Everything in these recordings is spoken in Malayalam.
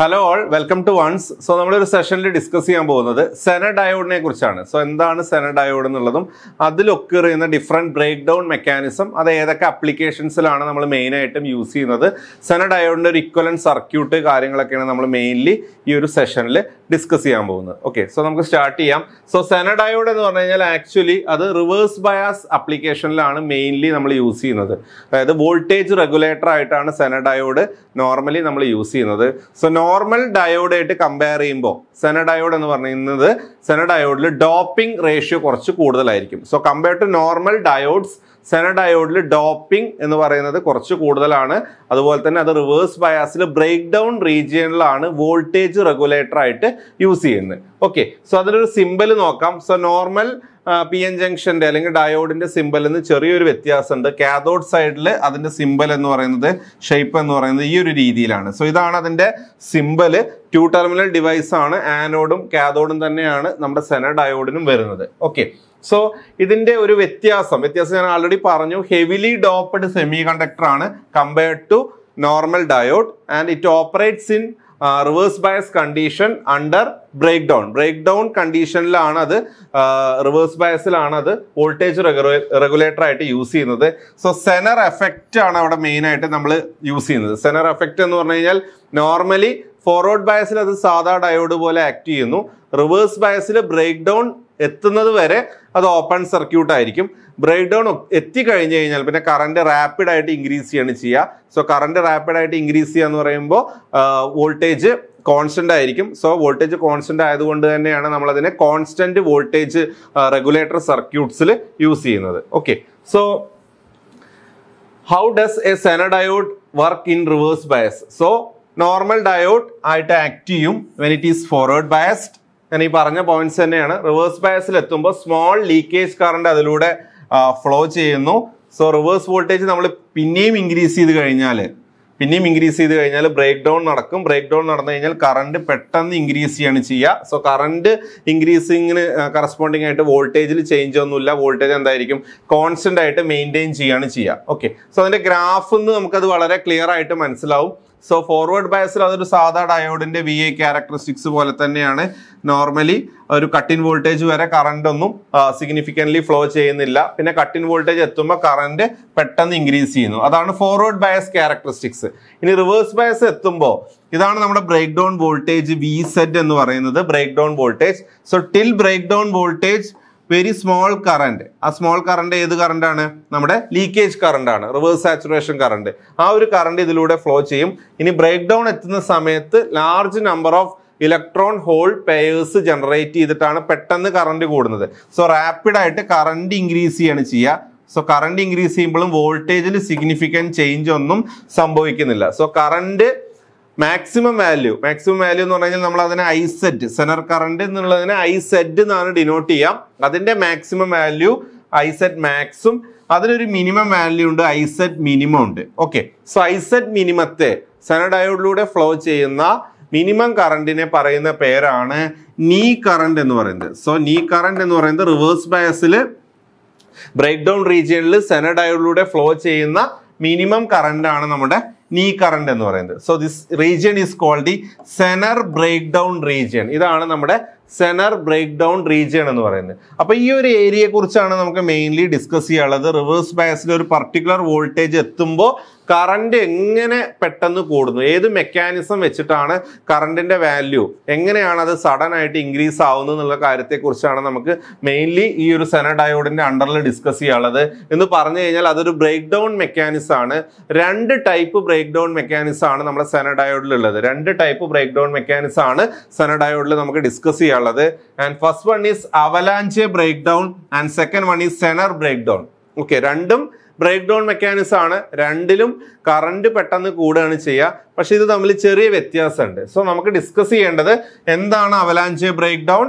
Hello all welcome to ones so നമ്മളൊരു സെഷനിൽ ഡിസ്കസ് ചെയ്യാൻ പോകുന്നത് സെന ഡയോഡിനെ കുറിച്ചാണ് സോ എന്താണ് സെന ഡയോഡ് എന്നുള്ളതും അതിൽ ഒക്കർ ചെയ്യുന്ന ഡിഫറെൻറ്റ് ബ്രേക്ക് ഡൗൺ മെക്കാനിസം അത് ഏതൊക്കെ അപ്ലിക്കേഷൻസിലാണ് നമ്മൾ മെയിനായിട്ടും യൂസ് ചെയ്യുന്നത് സെന ഡയോഡിൻ്റെ ഒരു ഇക്വലൻ സർക്യൂട്ട് കാര്യങ്ങളൊക്കെയാണ് നമ്മൾ മെയിൻലി ഈ ഒരു സെഷനിൽ ഡിസ്കസ് ചെയ്യാൻ പോകുന്നത് ഓക്കെ സോ നമുക്ക് സ്റ്റാർട്ട് ചെയ്യാം സോ സെന ഡയോഡ് എന്ന് പറഞ്ഞു കഴിഞ്ഞാൽ ആക്ച്വലി അത് റിവേഴ്സ് ബയാസ് അപ്ലിക്കേഷനിലാണ് മെയിൻലി നമ്മൾ യൂസ് ചെയ്യുന്നത് അതായത് വോൾട്ടേജ് റെഗുലേറ്റർ ആയിട്ടാണ് സെന ഡയോഡ് നോർമലി നമ്മൾ യൂസ് ചെയ്യുന്നത് സോ നോർമൽ ഡയോഡായിട്ട് കമ്പയർ ചെയ്യുമ്പോൾ സെന ഡയോഡ് എന്ന് പറയുന്നത് സെന ഡയോഡിൽ ഡോപ്പിംഗ് റേഷ്യോ കുറച്ച് കൂടുതലായിരിക്കും so compare to normal diodes Zener ഡയോഡിൽ ഡോപ്പിംഗ് എന്ന് പറയുന്നത് കുറച്ച് കൂടുതലാണ് അതുപോലെ തന്നെ അത് റിവേഴ്സ് ബയാസിൽ ബ്രേക്ക് ഡൗൺ റീജിയനിലാണ് വോൾട്ടേജ് റെഗുലേറ്റർ ആയിട്ട് യൂസ് ചെയ്യുന്നത് ഓക്കെ സോ അതിലൊരു സിമ്പിൾ നോക്കാം സോ നോർമൽ പി എൻ ജംഗ്ഷന്റെ അല്ലെങ്കിൽ ഡയോഡിന്റെ സിമ്പൽ എന്ന് ചെറിയൊരു വ്യത്യാസമുണ്ട് കാതോഡ് സൈഡിൽ അതിന്റെ സിമ്പൽ എന്ന് പറയുന്നത് ഷേപ്പ് എന്ന് പറയുന്നത് ഈ ഒരു രീതിയിലാണ് സോ ഇതാണ് അതിന്റെ സിമ്പല് ടു ടെർമിനൽ ഡിവൈസ് ആണ് ആനോഡും കാതോഡും തന്നെയാണ് നമ്മുടെ സെന ഡയോഡിനും വരുന്നത് ഓക്കെ സോ ഇതിന്റെ ഒരു വ്യത്യാസം വ്യത്യാസം ഞാൻ ആൾറെഡി പറഞ്ഞു ഹെവിലി ഡോപ്പഡ് സെമി കണ്ടക്ടർ ആണ് compared to normal diode and it operates in reverse bias condition under breakdown breakdown കണ്ടീഷനിലാണ് അത് റിവേഴ്സ് ബയസിലാണ് അത് വോൾട്ടേജ് റെഗുലേറ്റർ ആയിട്ട് യൂസ് ചെയ്യുന്നത് സോ സെനർ എഫക്റ്റ് ആണ് അവിടെ മെയിനായിട്ട് നമ്മൾ യൂസ് ചെയ്യുന്നത് സെനർ എഫക്റ്റ് എന്ന് പറഞ്ഞു കഴിഞ്ഞാൽ നോർമലി ഫോർവേഡ് ബയസിൽ അത് സാധാ ഡയോഡ് പോലെ ആക്ട് ചെയ്യുന്നു റിവേഴ്സ് ബയസിൽ ബ്രേക്ക് ഡൗൺ എത്തുന്നത് വരെ അത് ഓപ്പൺ സർക്യൂട്ട് ആയിരിക്കും ബ്രേക്ക് ഡൗൺ എത്തിക്കഴിഞ്ഞ് കഴിഞ്ഞാൽ പിന്നെ കറണ്ട് ആയിട്ട് ഇൻക്രീസ് ചെയ്യാണ് ചെയ്യുക സോ കറണ്ട് റാപ്പിഡായിട്ട് ഇൻക്രീസ് ചെയ്യുക എന്ന് പറയുമ്പോൾ വോൾട്ടേജ് കോൺസ്റ്റന്റ് ആയിരിക്കും സോ വോൾട്ടേജ് കോൺസ്റ്റന്റ് ആയതുകൊണ്ട് തന്നെയാണ് നമ്മളതിനെ കോൺസ്റ്റന്റ് വോൾട്ടേജ് റെഗുലേറ്റർ സർക്യൂട്ട്സിൽ യൂസ് ചെയ്യുന്നത് okay so how does a Zener diode work in reverse bias so normal diode ആയിട്ട് ആക്ട് ചെയ്യും when it is forward biased ഞാൻ ഈ പറഞ്ഞ പോയിന്റ്സ് തന്നെയാണ് റിവേഴ്സ് ബയസിൽ എത്തുമ്പോൾ സ്മോൾ ലീക്കേജ് കറണ്ട് അതിലൂടെ ഫ്ലോ ചെയ്യുന്നു സോ റിവേഴ്സ് വോൾട്ടേജ് നമ്മൾ പിന്നെയും ഇൻക്രീസ് ചെയ്ത് കഴിഞ്ഞാൽ പിന്നെയും ഇൻക്രീസ് ചെയ്ത് കഴിഞ്ഞാൽ ബ്രേക്ക് ഡൗൺ നടക്കും ബ്രേക്ക് ഡൗൺ നടന്നു കഴിഞ്ഞാൽ കറണ്ട് പെട്ടെന്ന് ഇൻക്രീസ് ചെയ്യാണ് ചെയ്യുക സോ കറണ്ട് ഇൻക്രീസിങ്ങിന് കറസ്പോണ്ടിങ് ആയിട്ട് വോൾട്ടേജിൽ ചേഞ്ച് ഒന്നുമില്ല വോൾട്ടേജ് എന്തായിരിക്കും കോൺസ്റ്റന്റ് ആയിട്ട് മെയിൻറ്റെയിൻ ചെയ്യുകയാണ് ചെയ്യുക ഓക്കെ സോ അതിന്റെ ഗ്രാഫ് നിന്ന് നമുക്കത് വളരെ ക്ലിയർ ആയിട്ട് മനസ്സിലാവും സോ ഫോർവേഡ് ബയസിൽ അതൊരു സാധാ ഡയോഡിന്റെ വി ഐ ക്യാരക്ടറിസ്റ്റിക്സ് പോലെ തന്നെയാണ് നോർമലി ഒരു കട്ടിൻ വോൾട്ടേജ് വരെ കറണ്ട് ഒന്നും സിഗ്നിഫിക്കൻ്റ്ലി ഫ്ലോ ചെയ്യുന്നില്ല പിന്നെ കട്ടിൻ വോൾട്ടേജ് എത്തുമ്പോൾ കറണ്ട് പെട്ടെന്ന് ഇൻക്രീസ് ചെയ്യുന്നു അതാണ് ഫോർവേഡ് ബയസ് ക്യാരക്ടറിസ്റ്റിക്സ് ഇനി റിവേഴ്സ് ബയസ് എത്തുമ്പോൾ ഇതാണ് നമ്മുടെ breakdown voltage V Z എന്ന് പറയുന്നത് breakdown voltage so till breakdown voltage very small current ആ സ്മോൾ കറണ്ട് ഏത് ആണ് നമ്മുടെ ലീക്കേജ് കറണ്ട് ആണ് റിവേഴ്സ് സാച്ചുറേഷൻ കറണ്ട് ആ ഒരു കറണ്ട് ഇതിലൂടെ ഫ്ലോ ചെയ്യും ഇനി ബ്രേക്ക് ഡൗൺ എത്തുന്ന സമയത്ത് large number of electron hole pairs generate ചെയ്തിട്ടാണ് പെട്ടെന്ന് കറണ്ട് കൂടുന്നത് സോ റാപ്പിഡായിട്ട് കറണ്ട് ഇൻക്രീസ് ചെയ്യാണ് ചെയ്യുക സോ കറണ്ട് ഇൻക്രീസ് ചെയ്യുമ്പോഴും വോൾട്ടേജിൽ സിഗ്നിഫിക്കൻറ്റ് ചേഞ്ച് ഒന്നും സംഭവിക്കുന്നില്ല so current maximum value maximum value എന്ന് പറഞ്ഞാൽ നമ്മൾ അതിനെ ഐ സെറ്റ് സെനർ കറണ്ട് എന്നുള്ളതിനെ ഐ സെറ്റ് എന്നാണ് ഡിനോട്ട് ചെയ്യാം അതിന്റെ മാക്സിമം വാല്യൂ ഐ സെറ്റ് മാക്സും അതിനൊരു മിനിമം വാല്യൂ ഉണ്ട് ഐ സെറ്റ് മിനിമം ഉണ്ട് ഓക്കെ സോ ഐ സെറ്റ് മിനിമത്തെ ഡയോഡിലൂടെ ഫ്ലോ ചെയ്യുന്ന മിനിമം കറണ്ടിനെ പറയുന്ന പേരാണ് നീ കറണ്ട് എന്ന് പറയുന്നത് സോ നീ കറണ്ട് എന്ന് പറയുന്നത് റിവേഴ്സ് ബയസിൽ ബ്രേക്ക് ഡൗൺ റീജിയനിൽ സെനഡയോഡിലൂടെ ഫ്ലോ ചെയ്യുന്ന മിനിമം കറണ്ട് ആണ് നമ്മുടെ നീ കറണ്ട് എന്ന് പറയുന്നത് so this region is called the Zener breakdown region ഇതാണ് നമ്മുടെ സെനർ ബ്രേക്ക് ഡൗൺ റീജിയൺ എന്ന് പറയുന്നത് അപ്പോൾ ഈ ഒരു ഏരിയയെ കുറിച്ചാണ് നമുക്ക് മെയിൻലി ഡിസ്കസ് ചെയ്യാനുള്ളത് റിവേഴ്സ് ബയസിൽ ഒരു പർട്ടിക്കുലർ വോൾട്ടേജ് എത്തുമ്പോൾ കറണ്ട് എങ്ങനെ പെട്ടെന്ന് കൂടുന്നു ഏത് മെക്കാനിസം വെച്ചിട്ടാണ് കറണ്ടിൻ്റെ വാല്യൂ എങ്ങനെയാണ് അത് സഡൻ ആയിട്ട് ഇൻക്രീസ് ആവുന്നത് എന്നുള്ള കാര്യത്തെക്കുറിച്ചാണ് നമുക്ക് മെയിൻലി ഈ ഒരു സെന ഡയോഡിൻ്റെ അണ്ടറിൽ ഡിസ്കസ് ചെയ്യാനുള്ളത് എന്ന് പറഞ്ഞു കഴിഞ്ഞാൽ അതൊരു ബ്രേക്ക് ഡൗൺ മെക്കാനിസം ആണ് രണ്ട് ടൈപ്പ് ബ്രേക്ക് ഡൗൺ മെക്കാനിസം ആണ് നമ്മുടെ സെന ഉള്ളത് രണ്ട് ടൈപ്പ് ബ്രേക്ക് ഡൗൺ മെക്കാനിസം ആണ് സെന ഡയോഡിൽ നമുക്ക് ഡിസ്കസ് ചെയ്യാം ഉള്ളത് and first one is avalanche breakdown and second one is Zener breakdown okay രണ്ടും ബ്രേക്ക് ഡൗൺ മെക്കാനിസം ആണ് രണ്ടിലും കറണ്ട് പെട്ടെന്ന് കൂടുകയാണ് ചെയ്യുക പക്ഷെ ഇത് തമ്മിൽ ചെറിയ വ്യത്യാസമുണ്ട് സോ നമുക്ക് ഡിസ്കസ് ചെയ്യേണ്ടത് എന്താണ് അവലാഞ്ച് ബ്രേക്ക് ഡൗൺ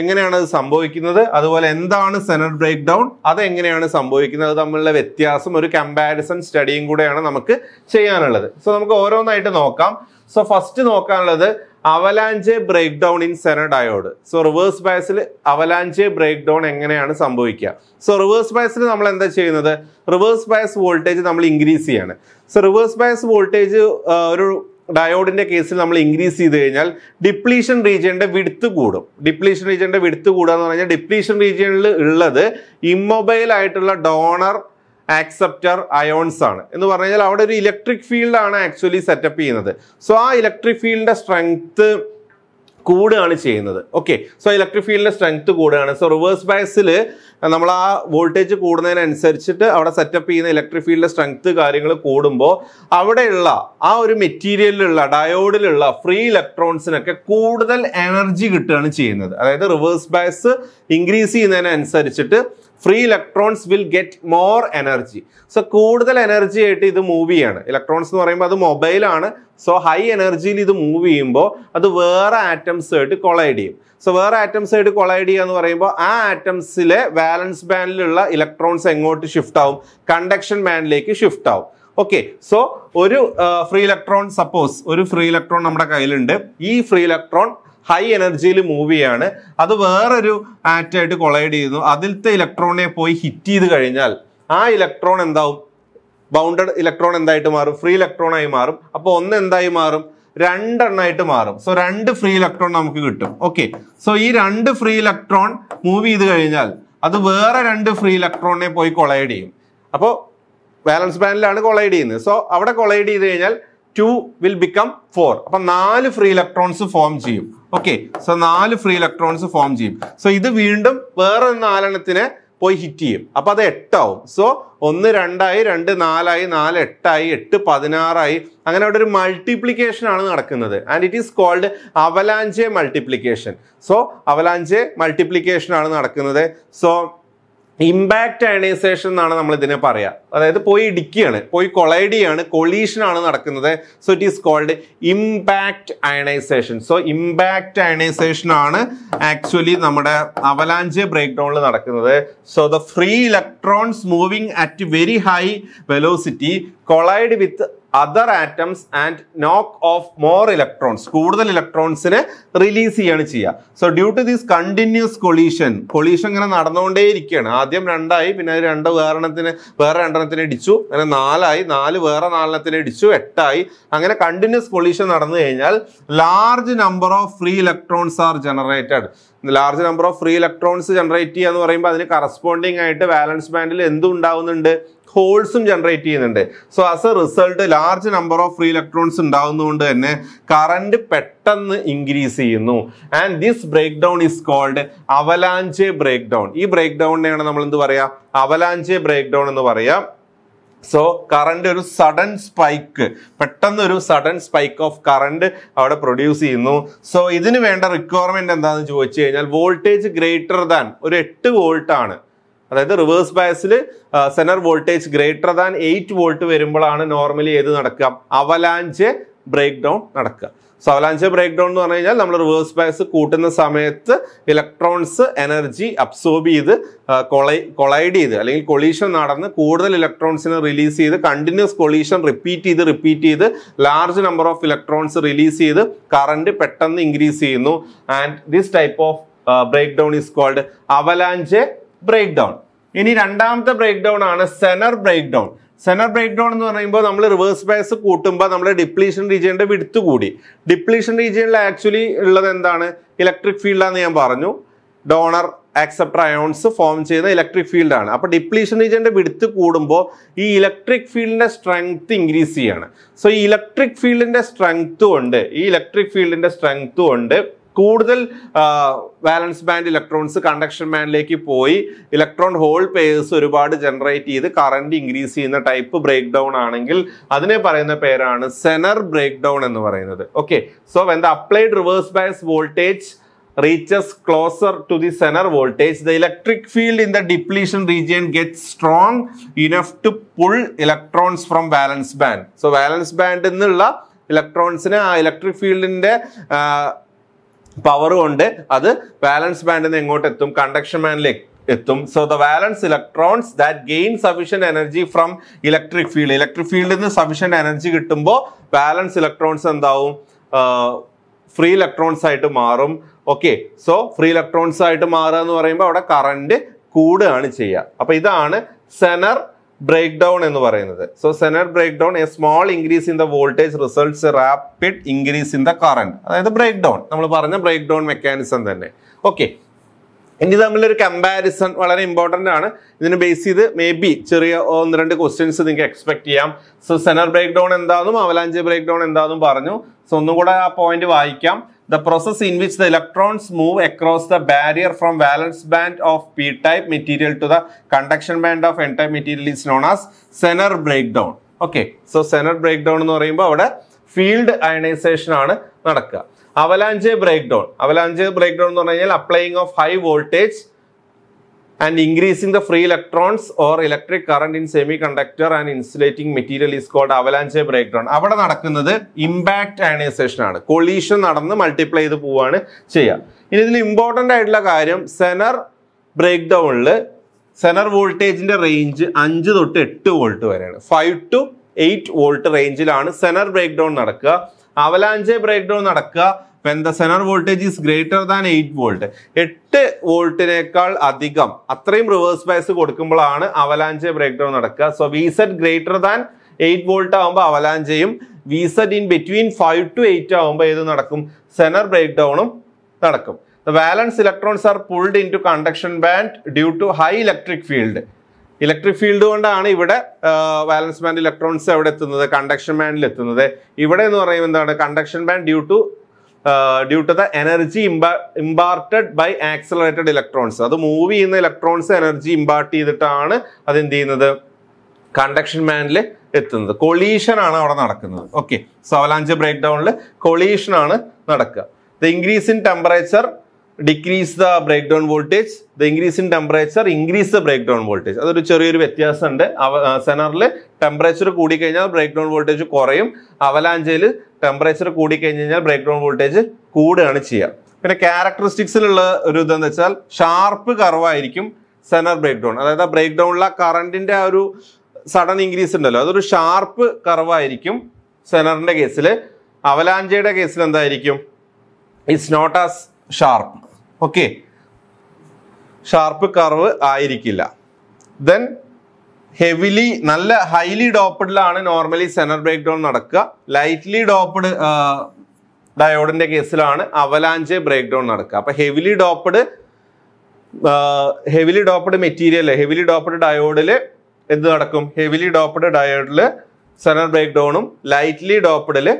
എങ്ങനെയാണ് അത് സംഭവിക്കുന്നത് അതുപോലെ എന്താണ് സെനർ ബ്രേക്ക് ഡൗൺ അത് എങ്ങനെയാണ് സംഭവിക്കുന്നത് തമ്മിലുള്ള വ്യത്യാസം ഒരു കമ്പാരിസൺ സ്റ്റഡിയും കൂടെയാണ് നമുക്ക് ചെയ്യാനുള്ളത് സോ നമുക്ക് ഓരോന്നായിട്ട് നോക്കാം സോ ഫസ്റ്റ് നോക്കാനുള്ളത് avalanche breakdown in diode so reverse ബയസിൽ അവലാഞ്ച് ബ്രേക്ക് ഡൗൺ എങ്ങനെയാണ് സംഭവിക്കുക സോ റിവേഴ്സ് ബയസിൽ നമ്മൾ എന്താ ചെയ്യുന്നത് റിവേഴ്സ് ബയസ് വോൾട്ടേജ് നമ്മൾ ഇൻക്രീസ് ചെയ്യാണ് സോ റിവേഴ്സ് ബയസ് വോൾട്ടേജ് ഒരു ഡയോഡിന്റെ കേസിൽ നമ്മൾ ഇൻക്രീസ് ചെയ്ത് കഴിഞ്ഞാൽ ഡിപ്ലീഷൻ റീജിയന്റെ വിടുത്ത് കൂടും ഡിപ്ലീഷൻ റീജിയന്റെ വിടുത്ത് കൂടുക എന്ന് പറഞ്ഞാൽ ഡിപ്ലീഷൻ റീജിയനിൽ ഉള്ളത് ഇമ്മൊബൈൽ ആയിട്ടുള്ള ഡോണർ ആക്സെപ്റ്റർ അയോൺസ് ആണ് എന്ന് പറഞ്ഞാൽ അവിടെ ഒരു ഇലക്ട്രിക് ഫീൽഡാണ് ആക്ച്വലി സെറ്റപ്പ് ചെയ്യുന്നത് സോ ആ ഇലക്ട്രിക് ഫീൽഡിന്റെ സ്ട്രെങ്ത് കൂടുകയാണ് ചെയ്യുന്നത് ഓക്കെ സോ ഇലക്ട്രിക് ഫീൽഡിന്റെ സ്ട്രെങ്ത് കൂടുകയാണ് സോ റിവേഴ്സ് ബയസിൽ നമ്മൾ ആ വോൾട്ടേജ് കൂടുന്നതിനനുസരിച്ചിട്ട് അവിടെ സെറ്റപ്പ് ചെയ്യുന്ന ഇലക്ട്രിക് ഫീൽഡിലെ സ്ട്രെങ്ത് കാര്യങ്ങൾ കൂടുമ്പോൾ അവിടെയുള്ള ആ ഒരു മെറ്റീരിയലിലുള്ള ഡയോഡിലുള്ള ഫ്രീ ഇലക്ട്രോൺസിനൊക്കെ കൂടുതൽ എനർജി കിട്ടുകയാണ് ചെയ്യുന്നത് അതായത് റിവേഴ്സ് ബയസ് ഇൻക്രീസ് ചെയ്യുന്നതിനനുസരിച്ചിട്ട് free electrons will get more energy so കൂടുതൽ എനർജി ആയിട്ട് ഇത് മൂവ് ചെയ്യാണ് ഇലക്ട്രോൺസ് എന്ന് പറയുമ്പോൾ അത് മൊബൈലാണ് സോ ഹൈ എനർജിയിൽ ഇത് മൂവ് ചെയ്യുമ്പോൾ അത് വേറെ ആറ്റംസ് ആയിട്ട് കൊളൈഡ് ചെയ്യും സോ വേറെ ആറ്റം സൈഡ് കൊളൈഡ് ചെയ്യുക എന്ന് പറയുമ്പോൾ ആ ആറ്റംസിലെ ബാലൻസ് ബാൻഡിലുള്ള ഇലക്ട്രോൺസ് എങ്ങോട്ട് ഷിഫ്റ്റ് ആവും കണ്ടക്ഷൻ ബാൻഡിലേക്ക് ഷിഫ്റ്റ് ആവും ഓക്കെ സോ ഒരു ഫ്രീ ഇലക്ട്രോൺ സപ്പോസ് ഒരു ഫ്രീ ഇലക്ട്രോൺ നമ്മുടെ കയ്യിലുണ്ട് ഈ ഫ്രീ ഇലക്ട്രോൺ ഹൈ എനർജിയിൽ മൂവ് ചെയ്യാണ് അത് വേറൊരു ആറ്റായിട്ട് കൊളൈഡ് ചെയ്യുന്നു അതിലത്തെ ഇലക്ട്രോണിനെ പോയി ഹിറ്റ് ചെയ്ത് കഴിഞ്ഞാൽ ആ ഇലക്ട്രോൺ എന്താവും ബൗണ്ടഡ് ഇലക്ട്രോൺ എന്തായിട്ട് മാറും ഫ്രീ ഇലക്ട്രോൺ ആയി മാറും അപ്പോൾ ഒന്ന് എന്തായി മാറും രണ്ടെണ്ണമായിട്ട് മാറും സോ രണ്ട് ഫ്രീ ഇലക്ട്രോൺ നമുക്ക് കിട്ടും ഓക്കെ സോ ഈ രണ്ട് ഫ്രീ ഇലക്ട്രോൺ മൂവ് ചെയ്ത് കഴിഞ്ഞാൽ അത് വേറെ രണ്ട് ഫ്രീ ഇലക്ട്രോണിനെ പോയി കൊളൈഡ് ചെയ്യും അപ്പോൾ ബാലൻസ് ബാൻഡിലാണ് കൊളൈഡ് ചെയ്യുന്നത് സോ അവിടെ കൊളൈഡ് ചെയ്ത് കഴിഞ്ഞാൽ ടു വിൽ ബിക്കം ഫോർ അപ്പൊ നാല് ഫ്രീ ഇലക്ട്രോൺസ് ഫോം ചെയ്യും ഓക്കെ സോ നാല് ഫ്രീ ഇലക്ട്രോൺസ് ഫോം ചെയ്യും സോ ഇത് വീണ്ടും വേറെ നാലെണ്ണത്തിനെ പോയി ഹിറ്റ് ചെയ്യും അപ്പൊ അത് എട്ടാവും സോ ഒന്ന് രണ്ടായി രണ്ട് നാലായി നാല് എട്ടായി എട്ട് പതിനാറായി അങ്ങനെ അവിടെ ഒരു മൾട്ടിപ്ലിക്കേഷൻ ആണ് നടക്കുന്നത് and it is called avalanche multiplication so avalanche multiplication ആണ് നടക്കുന്നത് സോ ഇമ്പാക്റ്റ് അയണൈസേഷൻ എന്നാണ് നമ്മൾ ഇതിനെ പറയുക അതായത് പോയി ഇടിക്കുകയാണ് പോയി കൊളൈഡ് കൊളീഷൻ ആണ് നടക്കുന്നത് so it is called impact ionisation so impact ionisation ആണ് ആക്ച്വലി നമ്മുടെ അവലാഞ്ച് ബ്രേക്ക് ഡൗണിൽ നടക്കുന്നത് so the free electrons moving at very high velocity collide with other atoms and knock off more electrons കൂടുതൽ ഇലക്ട്രോൺസിനെ റിലീസ് ചെയ്യാണ് ചെയ്യുക so due to these continuous collision collision ഇങ്ങനെ നടന്നുകൊണ്ടേ ഇരിക്കുകയാണ് ആദ്യം രണ്ടായി പിന്നെ അത് രണ്ട് വേറെണ്ണത്തിന് വേറെ രണ്ടെണ്ണത്തിന് ഇടിച്ചു അങ്ങനെ നാലായി നാല് വേറെ നാലെണ്ണത്തിന് ഇടിച്ചു എട്ടായി അങ്ങനെ കണ്ടിന്യൂസ് കൊളീഷൻ നടന്നു കഴിഞ്ഞാൽ large number of free electrons are generated large number of free electrons generate ചെയ്യുക എന്ന് പറയുമ്പോൾ അതിന് കറസ്പോണ്ടിങ് ആയിട്ട് ബാലൻസ് ബാൻഡിൽ എന്തുണ്ടാവുന്നുണ്ട് ഹോൾസും ജനറേറ്റ് ചെയ്യുന്നുണ്ട് so as a result large number of free electrons ഉണ്ടാകുന്നതുകൊണ്ട് തന്നെ കറണ്ട് പെട്ടെന്ന് ഇൻക്രീസ് ചെയ്യുന്നു and this breakdown is called avalanche breakdown ഈ ബ്രേക്ക് ഡൗണിനെയാണ് നമ്മൾ എന്ത് പറയാ അവലാഞ്ചെ ബ്രേക്ക് ഡൗൺ എന്ന് പറയാം സോ കറണ്ട് ഒരു സഡൻ സ്പൈക്ക് പെട്ടെന്ന് ഒരു സഡൻ സ്പൈക്ക് ഓഫ് കറണ്ട് അവിടെ പ്രൊഡ്യൂസ് ചെയ്യുന്നു സോ ഇതിന് വേണ്ട റിക്വയർമെന്റ് എന്താണെന്ന് ചോദിച്ചു കഴിഞ്ഞാൽ വോൾട്ടേജ് ഗ്രേറ്റർ ദാൻ ഒരു എട്ട് വോൾട്ട് ആണ് അതായത് റിവേഴ്സ് ബയസിൽ Zener voltage greater than eight volt വരുമ്പോഴാണ് നോർമലി ഏത് നടക്കുക അവലാഞ്ച് ബ്രേക്ക് ഡൗൺ നടക്കുക സോ അവലാഞ്ച് ബ്രേക്ക് ഡൗൺ എന്ന് പറഞ്ഞു കഴിഞ്ഞാൽ നമ്മൾ റിവേഴ്സ് ബയസ് കൂട്ടുന്ന സമയത്ത് ഇലക്ട്രോൺസ് എനർജി അബ്സോർബ് ചെയ്ത് കൊളൈ കൊളൈഡ് ചെയ്ത് അല്ലെങ്കിൽ കൊളീഷൻ നടന്ന് കൂടുതൽ ഇലക്ട്രോൺസിനെ റിലീസ് ചെയ്ത് കണ്ടിന്യൂസ് കൊളീഷൻ റിപ്പീറ്റ് ചെയ്ത് റിപ്പീറ്റ് ചെയ്ത് large number of electrons release ചെയ്ത് കറണ്ട് പെട്ടെന്ന് ഇൻക്രീസ് ചെയ്യുന്നു and this type of breakdown is called avalanche breakdown ഇനി രണ്ടാമത്തെ ബ്രേക്ക് ഡൗൺ ആണ് Zener breakdown Zener breakdown എന്ന് പറയുമ്പോൾ നമ്മൾ റിവേഴ്സ് ബയസ് കൂട്ടുമ്പോൾ നമ്മൾ ഡിപ്ലീഷൻ റീജിയൻ്റെ വിടുത്ത് കൂടി ഡിപ്ലീഷൻ റീജിയനിൽ ആക്ച്വലി ഉള്ളത് എന്താണ് ഇലക്ട്രിക് ഫീൽഡാന്ന് ഞാൻ പറഞ്ഞു ഡോണർ ആക്സെപ്റ്റർ അയോൺസ് ഫോം ചെയ്യുന്ന ഇലക്ട്രിക് ഫീൽഡാണ് അപ്പോൾ ഡിപ്ലീഷൻ റീജിയൻ്റെ വിടുത്ത് കൂടുമ്പോൾ ഈ ഇലക്ട്രിക് ഫീൽഡിൻ്റെ സ്ട്രെങ്ത് ഇൻക്രീസ് ചെയ്യാണ് സോ ഈ ഇലക്ട്രിക് ഫീൽഡിൻ്റെ സ്ട്രെങ്ത്തും ഉണ്ട് ഈ ഇലക്ട്രിക് ഫീൽഡിൻ്റെ സ്ട്രെങ്ത്തും ഉണ്ട് കൂടുതൽ ബാലൻസ് ബാൻഡ് ഇലക്ട്രോൺസ് കണ്ടക്ഷൻ ബാൻഡിലേക്ക് പോയി ഇലക്ട്രോൺ ഹോൾ പേഴ്സ് ഒരുപാട് ജനറേറ്റ് ചെയ്ത് കറണ്ട് ഇൻക്രീസ് ചെയ്യുന്ന ടൈപ്പ് ബ്രേക്ക് ഡൗൺ ആണെങ്കിൽ അതിനെ പറയുന്ന പേരാണ് സെനർ ബ്രേക്ക് ഡൗൺ എന്ന് പറയുന്നത് okay so when the applied reverse bias voltage reaches closer to the Zener voltage, the electric field in the depletion region gets strong enough to pull electrons from valence band. So, valence band എന്നുള്ള ഇലക്ട്രോൺസിനെ ആ ഇലക്ട്രിക് ഫീൽഡിന്റെ പവർ കൊണ്ട് അത് ബാലൻസ് ബാൻഡിൽ നിന്ന് എങ്ങോട്ട് എത്തും കണ്ടക്ഷൻ ബാൻഡിലേക്ക് എത്തും so the valence electrons that gain sufficient energy from electric field electric ഫീൽഡിൽ നിന്ന് സഫീഷ്യൻറ്റ് എനർജി കിട്ടുമ്പോൾ ബാലൻസ് ഇലക്ട്രോൺസ് എന്താവും ഫ്രീ ഇലക്ട്രോൺസ് ആയിട്ട് മാറും ഓക്കെ സോ ഫ്രീ ഇലക്ട്രോൺസ് ആയിട്ട് മാറുക എന്ന് പറയുമ്പോൾ അവിടെ കറണ്ട് കൂടുകയാണ് ചെയ്യുക അപ്പോൾ ഇതാണ് സെനർ ബ്രേക്ക് ഡൗൺ എന്ന് പറയുന്നത് so Zener breakdown a small increase in the voltage results rapid increase in the current അതായത് ബ്രേക്ക് ഡൗൺ നമ്മൾ പറഞ്ഞ ബ്രേക്ക് ഡൗൺ മെക്കാനിസം തന്നെ ഓക്കെ ഇനി തമ്മിലൊരു കമ്പാരിസൺ വളരെ ഇമ്പോർട്ടൻ്റ് ആണ് ഇതിനെ ബേസ് ചെയ്ത് മേ ബി ചെറിയ ഒന്ന് രണ്ട് ക്വസ്റ്റ്യൻസ് നിങ്ങൾക്ക് എക്സ്പെക്ട് ചെയ്യാം സോ സെനർ ബ്രേക്ക് ഡൗൺ എന്താണെന്നും അവലാഞ്ച് ബ്രേക്ക് ഡൗൺ എന്താണെന്നും പറഞ്ഞു സോ ഒന്നും കൂടെ ആ പോയിന്റ് വായിക്കാം the process in which the electrons move across the barrier from valence band of P type material to the conduction band of N type material is known as Zener breakdown okay so Zener breakdown എന്ന് പറയുമ്പോൾ അവിടെ ഫീൽഡ് അയണൈസേഷൻ ആണ് നടക്കുക avalanche breakdown avalanche breakdown എന്ന് പറഞ്ഞു കഴിഞ്ഞാൽ applying of high voltage and increasing the free electrons or electric current in semiconductor and insulating material is called avalanche breakdown അവിടെ നടക്കുന്നത് ഇമ്പാക്ട് അയണൈസേഷൻ ആണ് കൊളീഷൻ നടന്ന് മൾട്ടിപ്ലൈ ചെയ്ത് പോവാണ് ചെയ്യുക ഇനി ഇതിൽ ഇമ്പോർട്ടൻ്റ് ആയിട്ടുള്ള കാര്യം സെനർ ബ്രേക്ക് ഡൗണിൽ സെനർ വോൾട്ടേജിന്റെ റേഞ്ച് അഞ്ച് തൊട്ട് എട്ട് വോൾട്ട് വരെയാണ് ഫൈവ് ടു എയ്റ്റ് വോൾട്ട് റേഞ്ചിലാണ് സെനർ ബ്രേക്ക് ഡൗൺ നടക്കുക അവലാഞ്ചെ ബ്രേക്ക് ഡൗൺ നടക്കുക Zener voltage is greater than eight volt എട്ട് വോൾട്ടിനേക്കാൾ അധികം അത്രയും റിവേഴ്സ് ബയസ് കൊടുക്കുമ്പോഴാണ് അവലാഞ്ചെ ബ്രേക്ക് ഡൗൺ നടക്കുക so V Z greater than eight volt ആകുമ്പോൾ അവലാഞ്ചയും V Z in between five to eight ആകുമ്പോൾ ഏത് നടക്കും സെനർ ബ്രേക്ക് ഡൗണും നടക്കും valence valence electrons are pulled into conduction band due to high electric field. Electric field കൊണ്ടാണ് ഇവിടെ വാലൻസ് ബാൻഡ് ഇലക്ട്രോൺസ് എവിടെ എത്തുന്നത് കണ്ടക്ഷൻ ബാൻഡിൽ എത്തുന്നത് ഇവിടെ എന്ന് പറയുമ്പോൾ എന്താണ് conduction band due to due to the energy imparted by accelerated electrons അത് മൂവ് ചെയ്യുന്ന ഇലക്ട്രോൺസ് എനർജി ഇമ്പാർട്ട് ചെയ്തിട്ടാണ് അത് എന്ത് ചെയ്യുന്നത് കണ്ടക്ഷൻ ബാൻഡിൽ എത്തുന്നത് കൊളീഷൻ ആണ് അവിടെ നടക്കുന്നത് ഓക്കെ സോലാഞ്ച് ബ്രേക്ക് ഡൗണിൽ കൊളീഷൻ ആണ് നടക്കുക the increase in temperature decrease the breakdown voltage the increase in temperature increase the breakdown voltage അതൊരു ചെറിയൊരു വ്യത്യാസമുണ്ട് സെനറിൽ ടെമ്പറേച്ചർ കൂടിക്കഴിഞ്ഞാൽ ബ്രേക്ക് ഡൗൺ വോൾട്ടേജ് കുറയും അവലാഞ്ചയിൽ ടെമ്പറേച്ചർ കൂടിക്കഴിഞ്ഞ് കഴിഞ്ഞാൽ ബ്രേക്ക് ഡൗൺ വോൾട്ടേജ് കൂടുകയാണ് ചെയ്യുക പിന്നെ ക്യാരക്ടറിസ്റ്റിക്സിലുള്ള ഒരു ഇതെന്ന് വെച്ചാൽ ഷാർപ്പ് കർവായിരിക്കും സെനർ ബ്രേക്ക് ഡൗൺ അതായത് ആ ബ്രേക്ക് ഡൗണിലെ ആ കറണ്ടിൻ്റെ ആ ഒരു സഡൻ ഇൻക്രീസ് ഉണ്ടല്ലോ അതൊരു ഷാർപ്പ് കർവായിരിക്കും സെനറിൻ്റെ കേസിൽ അവലാഞ്ചയുടെ കേസിൽ എന്തായിരിക്കും it's not as sharp okay sharp curve ആയിരിക്കില്ല ദെൻ ഹെവിലി നല്ല ഹൈലി ഡോപ്പഡിലാണ് നോർമലി സെനർ ബ്രേക്ക് ഡൗൺ നടക്കുക ലൈറ്റ്ലി ഡോപ്പഡ് ഡയോഡിന്റെ കേസിലാണ് അവലാഞ്ച് ബ്രേക്ക് ഡൗൺ നടക്കുക അപ്പൊ heavily doped heavily doped material heavily doped ഡയോഡിൽ എന്ത് നടക്കും ഹെവിലി ഡോപ്പഡ് ഡയോഡിൽ സെനർ ബ്രേക്ക് ഡൗണും ലൈറ്റ്ലി ഡോപ്പഡില്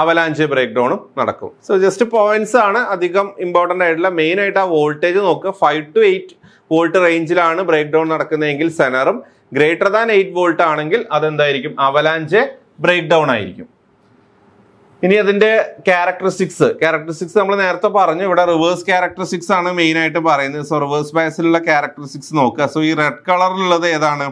അവലാഞ്ച് ബ്രേക്ക് ഡൗണും നടക്കും സോ ജസ്റ്റ് പോയിന്റ്സ് ആണ് അധികം ഇമ്പോർട്ടൻ്റ് ആയിട്ടുള്ള മെയിൻ ആയിട്ട് ആ വോൾട്ടേജ് നോക്കുക ഫൈവ് ടു എയ്റ്റ് വോൾട്ട് റേഞ്ചിലാണ് ബ്രേക്ക് ഡൗൺ നടക്കുന്നതെങ്കിൽ സെനറും ഗ്രേറ്റർ ദാൻ എയ്റ്റ് വോൾട്ട് ആണെങ്കിൽ അതെന്തായിരിക്കും അവലാഞ്ച് ബ്രേക്ക് ഡൗൺ ആയിരിക്കും ഇനി അതിന്റെ ക്യാരക്ടറിസ്റ്റിക്സ് ക്യാരക്ടറിസ്റ്റിക്സ് നമ്മൾ നേരത്തെ പറഞ്ഞു ഇവിടെ റിവേഴ്സ് ക്യാരക്ടറിസ്റ്റിക്സ് ആണ് മെയിൻ ആയിട്ട് പറയുന്നത് സോ റിവേഴ്സ് ബയസിലുള്ള ക്യാരക്ടറിസ്റ്റിക്സ് നോക്കുക സോ ഈ റെഡ് കളറിലുള്ളത് ഏതാണ്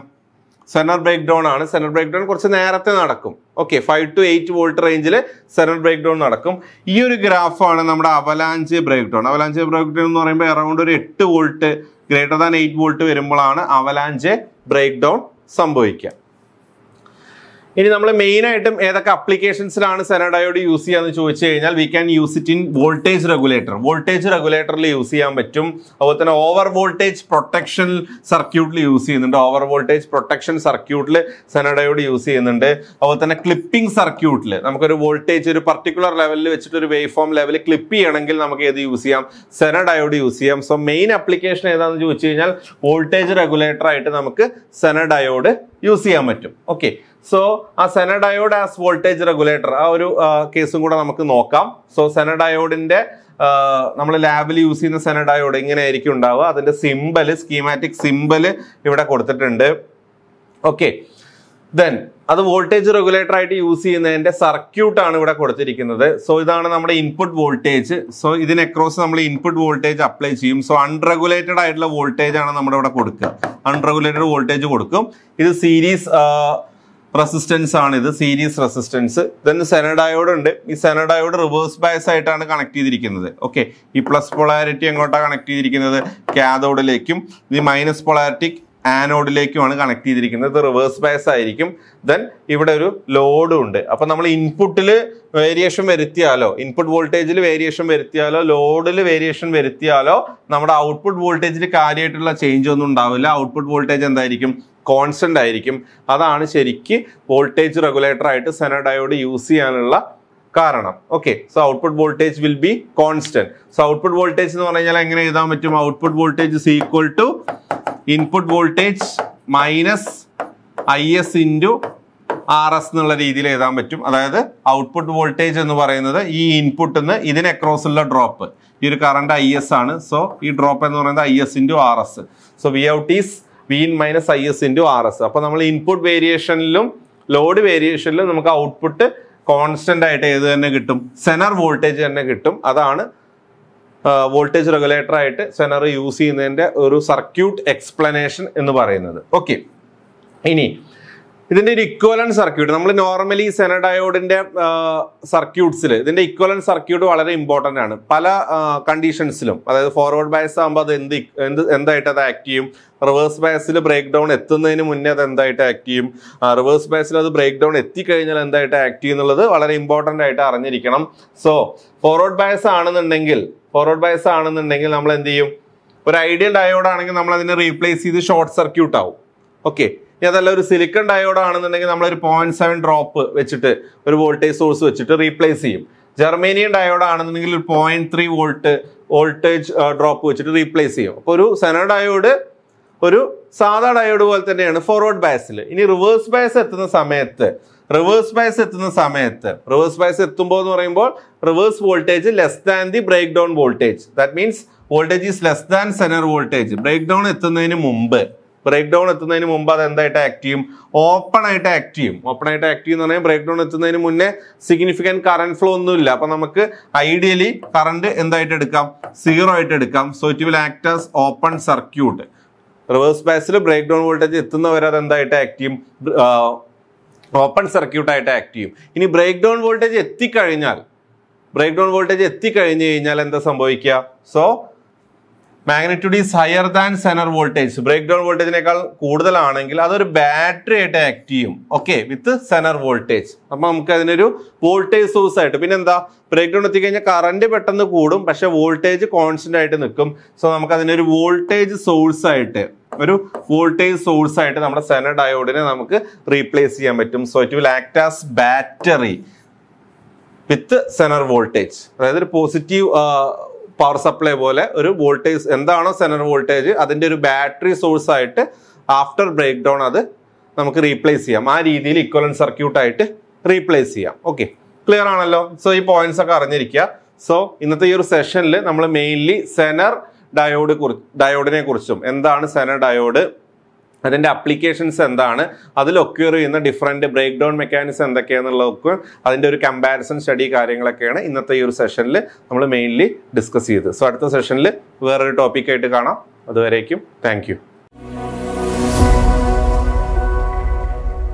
സെനർ ബ്രേക്ക് ഡൗൺ ആണ് സെനർ ബ്രേക്ക് ഡൗൺ കുറച്ച് നേരത്തെ നടക്കും okay five to eight volt റേഞ്ചിൽ സെനർ ബ്രേക്ക് ഡൗൺ നടക്കും ഈ ഒരു ഗ്രാഫാണ് നമ്മുടെ avalanche breakdown avalanche breakdown എന്ന് പറയുമ്പോൾ അറൗണ്ട് ഒരു എട്ട് volt greater than eight volt വരുമ്പോഴാണ് അവലാഞ്ച് ബ്രേക്ക് ഡൗൺ സംഭവിക്കുക ഇനി നമ്മൾ മെയിൻ ആയിട്ടും ഏതൊക്കെ അപ്ലിക്കേഷൻസിലാണ് സെനഡയോട് യൂസ് ചെയ്യാന്ന് ചോദിച്ചു കഴിഞ്ഞാൽ we can use it in voltage regulator voltage റെഗുലേറ്ററിൽ യൂസ് ചെയ്യാൻ പറ്റും അതുപോലെ തന്നെ ഓവർ വോൾട്ടേജ് പ്രൊട്ടക്ഷൻ സർക്യൂട്ടിൽ യൂസ് ചെയ്യുന്നുണ്ട് ഓവർ വോൾട്ടേജ് പ്രൊട്ടക്ഷൻ സർക്യൂട്ടിൽ സെനഡയോട് യൂസ് ചെയ്യുന്നുണ്ട് അതുപോലെ തന്നെ ക്ലിപ്പിംഗ് സർക്യൂട്ടിൽ നമുക്കൊരു വോൾട്ടേജ് ഒരു പർട്ടിക്കുലർ ലെവലിൽ വെച്ചിട്ട് ഒരു വേവ് ഫോം ലെവലിൽ ക്ലിപ്പ് ചെയ്യണമെങ്കിൽ നമുക്ക് ഏത് യൂസ് ചെയ്യാം സെനഡയോട് യൂസ് ചെയ്യാം സോ മെയിൻ അപ്ലിക്കേഷൻ ഏതാണെന്ന് ചോദിച്ചു കഴിഞ്ഞാൽ വോൾട്ടേജ് റെഗുലേറ്റർ ആയിട്ട് നമുക്ക് സെനഡയോട് യൂസ് ചെയ്യാൻ പറ്റും ഓക്കെ സോ ആ സെനഡയോഡ് ആസ് വോൾട്ടേജ് റെഗുലേറ്റർ ആ ഒരു കേസും കൂടെ നമുക്ക് നോക്കാം സോ സെനഡയോഡിന്റെ നമ്മൾ ലാബിൽ യൂസ് ചെയ്യുന്ന സെനഡയോഡ് ഇങ്ങനെ ആയിരിക്കും ഉണ്ടാവുക അതിന്റെ സിമ്പല് സ്കീമാറ്റിക് സിമ്പല് ഇവിടെ കൊടുത്തിട്ടുണ്ട് ഓക്കെ ദെൻ അത് വോൾട്ടേജ് റെഗുലേറ്റർ ആയിട്ട് യൂസ് ചെയ്യുന്നതിന്റെ സർക്യൂട്ട് ആണ് ഇവിടെ കൊടുത്തിരിക്കുന്നത് സോ ഇതാണ് നമ്മുടെ ഇൻപുട്ട് വോൾട്ടേജ് സോ ഇതിന് അക്രോസ് നമ്മൾ ഇൻപുട്ട് വോൾട്ടേജ് അപ്ലൈ ചെയ്യും സോ അൺറെഗുലേറ്റഡ് ആയിട്ടുള്ള വോൾട്ടേജ് ആണ് നമ്മുടെ ഇവിടെ കൊടുക്കുക അൺറെഗുലേറ്റഡ് വോൾട്ടേജ് കൊടുക്കും ഇത് സീരീസ് റെസിസ്റ്റൻസ് ആണ് ഇത് സീരീസ് റെസിസ്റ്റൻസ് ദെൻ സെനഡയോഡ് ഉണ്ട് ഈ സെനഡയോഡ് റിവേഴ്സ് ബയസ് ആയിട്ടാണ് കണക്ട് ചെയ്തിരിക്കുന്നത് ഓക്കെ ഈ പ്ലസ് പൊളാരിറ്റി എങ്ങോട്ടാണ് കണക്ട് ചെയ്തിരിക്കുന്നത് ക്യാതോഡിലേക്കും ഈ മൈനസ് പൊളാരിറ്റി ആനോഡിലേക്കുമാണ് കണക്ട് ചെയ്തിരിക്കുന്നത് ഇത് റിവേഴ്സ് ബയസ് ആയിരിക്കും ദെൻ ഇവിടെ ഒരു ലോഡും ഉണ്ട് അപ്പം നമ്മൾ ഇൻപുട്ടിൽ വേരിയേഷൻ വരുത്തിയാലോ ഇൻപുട്ട് വോൾട്ടേജിൽ വേരിയേഷൻ വരുത്തിയാലോ ലോഡിൽ വേരിയേഷൻ വരുത്തിയാലോ നമ്മുടെ ഔട്ട്പുട്ട് വോൾട്ടേജിൽ കാര്യമായിട്ടുള്ള ചേഞ്ച് ഒന്നും ഉണ്ടാവില്ല ഔട്ട്പുട്ട് വോൾട്ടേജ് എന്തായിരിക്കും കോൺസ്റ്റൻ്റ് ആയിരിക്കും അതാണ് ശരിക്ക് വോൾട്ടേജ് റെഗുലേറ്റർ ആയിട്ട് സെനഡയോട് യൂസ് ചെയ്യാനുള്ള കാരണം okay so output voltage will be constant so output voltage എന്ന് പറഞ്ഞു കഴിഞ്ഞാൽ എങ്ങനെ എഴുതാൻ പറ്റും output voltage equal to input voltage minus I S into R S എന്നുള്ള രീതിയിൽ എഴുതാൻ പറ്റും അതായത് ഔട്ട്പുട്ട് വോൾട്ടേജ് എന്ന് പറയുന്നത് ഈ ഇൻപുട്ടിൽ നിന്ന് ഇതിന് അക്രോസുള്ള ഡ്രോപ്പ് ഈ ഒരു കറണ്ട് ഐ എസ് ആണ് സോ ഈ ഡ്രോപ്പ് എന്ന് പറയുന്നത് I S into R S so V out is V in minus I S into R S അപ്പോൾ നമ്മൾ ഇൻപുട്ട് വേരിയേഷനിലും ലോഡ് വേരിയേഷനിലും നമുക്ക് ഔട്ട്പുട്ട് കോൺസ്റ്റൻ്റ് ആയിട്ട് ഏത് തന്നെ കിട്ടും സെനർ വോൾട്ടേജ് തന്നെ കിട്ടും അതാണ് വോൾട്ടേജ് റെഗുലേറ്റർ ആയിട്ട് സെനർ യൂസ് ചെയ്യുന്നതിന്റെ ഒരു സർക്യൂട്ട് എക്സ്പ്ലനേഷൻ എന്ന് പറയുന്നത് ഓക്കെ ഇനി ഇതിന്റെ ഒരു ഇക്വലന്റ് സർക്യൂട്ട് നമ്മൾ നോർമലി സെനഡയോഡിന്റെ സർക്യൂട്ട്സിൽ ഇതിന്റെ ഇക്വലന്റ് സർക്യൂട്ട് വളരെ ഇമ്പോർട്ടന്റ് ആണ് പല കണ്ടീഷൻസിലും അതായത് ഫോർവേഡ് ബയസ് ആകുമ്പോൾ അത് എന്ത് എന്ത് എന്തായിട്ട് അത് ആക്ട് ചെയ്യും റിവേഴ്സ് ബയസിൽ ബ്രേക്ക് ഡൗൺ എത്തുന്നതിന് മുന്നേ അത് എന്തായിട്ട് ആക്ട് ചെയ്യും റിവേഴ്സ് ബയസിൽ അത് ബ്രേക്ക് ഡൗൺ എത്തിക്കഴിഞ്ഞാൽ എന്തായിട്ട് ആക്ട് ചെയ്യും എന്നുള്ളത് വളരെ ഇമ്പോർട്ടന്റ് ആയിട്ട് അറിഞ്ഞിരിക്കണം സോ ഫോർവേഡ് ബയസ് ആണെന്നുണ്ടെങ്കിൽ ഫോർവേഡ് ബയസ് ആണെന്നുണ്ടെങ്കിൽ നമ്മൾ എന്ത് ചെയ്യും ഒരു ഐഡിയൽ ഡയോഡ് ആണെങ്കിൽ നമ്മൾ അതിനെ റീപ്ലേസ് ചെയ്ത് ഷോർട്ട് സർക്യൂട്ട് ആവും ഓക്കെ ഇനി അതല്ല ഒരു സിലിക്കൺ ഡയോഡ് ആണെന്നുണ്ടെങ്കിൽ നമ്മൾ ഒരു പോയിന്റ് സെവൻ ഡ്രോപ്പ് വെച്ചിട്ട് ഒരു വോൾട്ടേജ് സോഴ്സ് വെച്ചിട്ട് റീപ്ലേസ് ചെയ്യും ജർമേനിയൻ ഡയോഡ് ആണെന്നുണ്ടെങ്കിൽ ഒരു point three volt voltage drop വെച്ചിട്ട് റീപ്ലേസ് ചെയ്യും അപ്പോൾ ഒരു സെനർ ഡയോഡ് ഒരു സാധാ ഡയോഡ് പോലെ തന്നെയാണ് ഫോർവേഡ് ബയസിൽ ഇനി റിവേഴ്സ് ബയസ് എത്തുന്ന സമയത്ത് റിവേഴ്സ് ബയസ് എത്തുന്ന സമയത്ത് റിവേഴ്സ് ബയസ് എത്തുമ്പോൾ എന്ന് പറയുമ്പോൾ reverse voltage less than the breakdown voltage that means voltage is less than Zener voltage breakdown എത്തുന്നതിന് മുമ്പ് ബ്രേക്ക് ഡൗൺ എത്തുന്നതിന് മുമ്പ് അത് എന്തായിട്ട് ആക്ട് ചെയ്യും ഓപ്പൺ ആയിട്ട് ആക്ട് ചെയ്യും ഓപ്പൺ ആയിട്ട് ആക്ട് ചെയ്യുന്ന പറഞ്ഞാൽ ബ്രേക്ക് ഡൗൺ എത്തുന്നതിന് മുന്നേ സിഗ്നിഫിക്കൻറ്റ് കറണ്ട് ഫ്ലോ ഒന്നുമില്ല അപ്പം നമുക്ക് ഐഡിയലി കറണ്ട് എന്തായിട്ട് എടുക്കാം സീറോ ആയിട്ട് എടുക്കാം so it will act as open circuit reverse ബാസിൽ ബ്രേക്ക് ഡൗൺ വോൾട്ടേജ് എത്തുന്നവരെ അത് എന്തായിട്ട് ആക്ട് ചെയ്യും ഓപ്പൺ സർക്യൂട്ടായിട്ട് ആക്ട് ചെയ്യും ഇനി ബ്രേക്ക് ഡൗൺ വോൾട്ടേജ് എത്തിക്കഴിഞ്ഞാൽ ബ്രേക്ക് ഡൗൺ വോൾട്ടേജ് എത്തിക്കഴിഞ്ഞു കഴിഞ്ഞാൽ എന്താ സംഭവിക്കുക so magnitude is higher than Zener voltage breakdown വോൾട്ടേജിനേക്കാൾ കൂടുതലാണെങ്കിൽ അതൊരു ബാറ്ററി ആയിട്ട് ആക്ട് ചെയ്യും ഓക്കെ വിത്ത് സെനർ വോൾട്ടേജ് അപ്പം നമുക്ക് അതിനൊരു വോൾട്ടേജ് സോഴ്സ് ആയിട്ട് പിന്നെ എന്താ ബ്രേക്ക് ഡൗൺ എത്തിക്കഴിഞ്ഞാൽ കറണ്ട് പെട്ടെന്ന് കൂടും പക്ഷെ വോൾട്ടേജ് കോൺസ്റ്റന്റ് ആയിട്ട് നിൽക്കും സോ നമുക്ക് അതിനൊരു വോൾട്ടേജ് സോഴ്സ് ആയിട്ട് ഒരു വോൾട്ടേജ് സോഴ്സ് ആയിട്ട് നമ്മുടെ സെന ഡയോഡിനെ നമുക്ക് റീപ്ലേസ് ചെയ്യാൻ പറ്റും so it will act as battery with Zener voltage അതായത് ഒരു പോസിറ്റീവ് പവർ സപ്ലൈ പോലെ ഒരു വോൾട്ടേജ് എന്താണോ സെനർ വോൾട്ടേജ് അതിൻ്റെ ഒരു ബാറ്ററി സോഴ്സ് ആയിട്ട് ആഫ്റ്റർ ബ്രേക്ക് ഡൗൺ അത് നമുക്ക് റീപ്ലേസ് ചെയ്യാം ആ രീതിയിൽ ഇക്വലൻ ആയിട്ട് റീപ്ലേസ് ചെയ്യാം ഓക്കെ ക്ലിയർ ആണല്ലോ സോ ഈ പോയിന്റ്സ് ഒക്കെ അറിഞ്ഞിരിക്കുക സോ ഇന്നത്തെ ഈ ഒരു സെഷനിൽ നമ്മൾ മെയിൻലി സെനർ ഡയോഡ് ഡയോഡിനെ കുറിച്ചും എന്താണ് സെന ഡയോഡ് അതിൻ്റെ അപ്ലിക്കേഷൻസ് എന്താണ് അതിൽ ഒക്യർ ചെയ്യുന്ന ഡിഫറെൻറ്റ് ബ്രേക്ക് ഡൗൺ മെക്കാനിസം എന്തൊക്കെയാണെന്നുള്ളതൊക്കെ അതിൻ്റെ ഒരു കമ്പാരിസൺ സ്റ്റഡി കാര്യങ്ങളൊക്കെയാണ് ഇന്നത്തെ ഈ ഒരു സെഷനിൽ നമ്മൾ മെയിൻലി ഡിസ്കസ് ചെയ്തത് സോ അടുത്ത സെഷനിൽ വേറൊരു ടോപ്പിക്കായിട്ട് കാണാം അതുവരേക്കും താങ്ക്